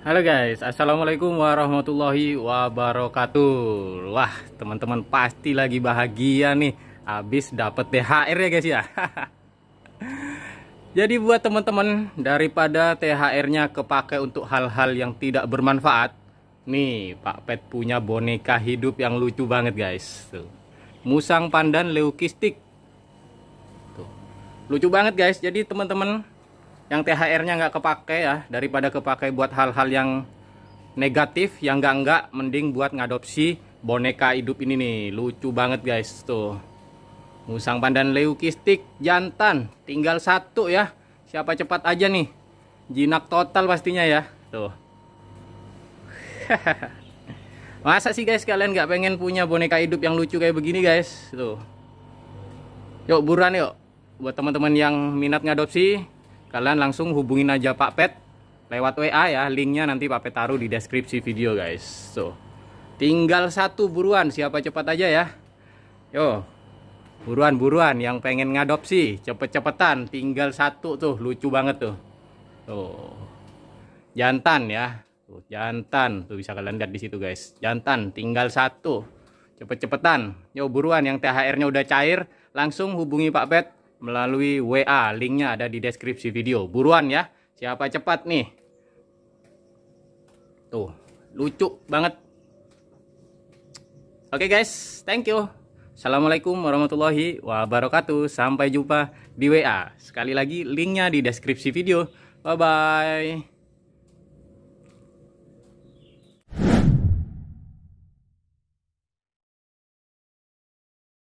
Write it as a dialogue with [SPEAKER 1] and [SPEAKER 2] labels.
[SPEAKER 1] Halo guys, assalamualaikum warahmatullahi wabarakatuh. Wah, teman-teman pasti lagi bahagia nih, habis dapet THR ya guys ya. Jadi buat teman-teman daripada THR-nya kepake untuk hal-hal yang tidak bermanfaat, nih Pak Pet punya boneka hidup yang lucu banget guys. Tuh. Musang pandan leukistik. Tuh. Lucu banget guys. Jadi teman-teman yang THR-nya nggak kepake ya daripada kepake buat hal-hal yang negatif yang nggak nggak mending buat ngadopsi boneka hidup ini nih lucu banget guys tuh musang pandan leukistik jantan tinggal satu ya siapa cepat aja nih jinak total pastinya ya tuh masa sih guys kalian nggak pengen punya boneka hidup yang lucu kayak begini guys tuh yuk buruan yuk buat teman-teman yang minat ngadopsi kalian langsung hubungin aja Pak Pet lewat WA ya linknya nanti Pak Pet taruh di deskripsi video guys so tinggal satu buruan siapa cepat aja ya yo buruan buruan yang pengen ngadopsi cepet-cepetan tinggal satu tuh lucu banget tuh tuh jantan ya tuh, jantan tuh bisa kalian lihat di situ guys jantan tinggal satu cepet-cepetan yo buruan yang THR-nya udah cair langsung hubungi Pak Pet melalui WA. Linknya ada di deskripsi video. Buruan ya. Siapa cepat nih. Tuh, lucu banget. Oke guys, thank you. Assalamualaikum warahmatullahi wabarakatuh. Sampai jumpa di WA. Sekali lagi linknya di deskripsi video. Bye-bye.